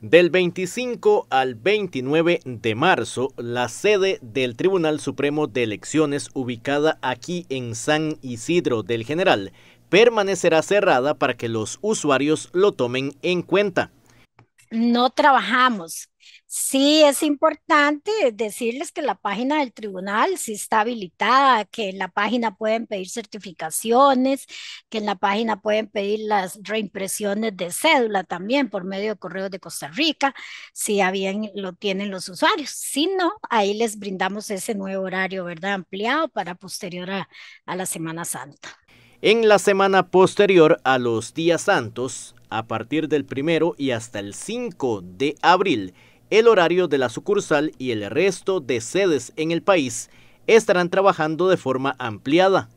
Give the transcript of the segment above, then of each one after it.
Del 25 al 29 de marzo, la sede del Tribunal Supremo de Elecciones, ubicada aquí en San Isidro del General, permanecerá cerrada para que los usuarios lo tomen en cuenta. No trabajamos, Sí, es importante decirles que la página del tribunal sí está habilitada, que en la página pueden pedir certificaciones, que en la página pueden pedir las reimpresiones de cédula también por medio de correos de Costa Rica, si ya bien lo tienen los usuarios. Si no, ahí les brindamos ese nuevo horario, ¿verdad? Ampliado para posterior a, a la Semana Santa. En la semana posterior a los días santos, a partir del primero y hasta el 5 de abril, el horario de la sucursal y el resto de sedes en el país estarán trabajando de forma ampliada.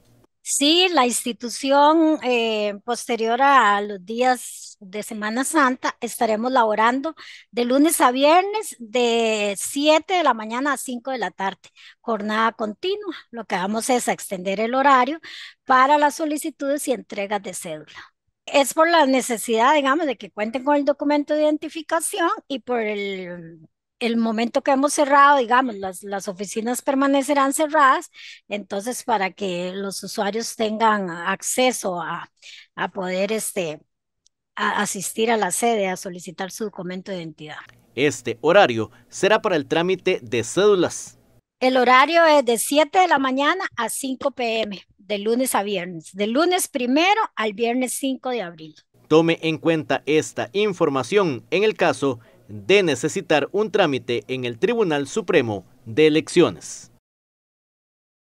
Sí, la institución eh, posterior a los días de Semana Santa estaremos laborando de lunes a viernes de 7 de la mañana a 5 de la tarde, jornada continua. Lo que vamos es extender el horario para las solicitudes y entregas de cédula es por la necesidad, digamos, de que cuenten con el documento de identificación y por el, el momento que hemos cerrado, digamos, las, oficinas permanecerán cerradas, entonces para que los usuarios tengan acceso a, poder este, asistir a la sede a solicitar su documento de identidad. Este horario será para el trámite de cédulas. El horario es de 7 de la mañana a 5 pm de lunes a viernes, de lunes primero al viernes 5 de abril. Tome en cuenta esta información en el caso de necesitar un trámite en el Tribunal Supremo de Elecciones.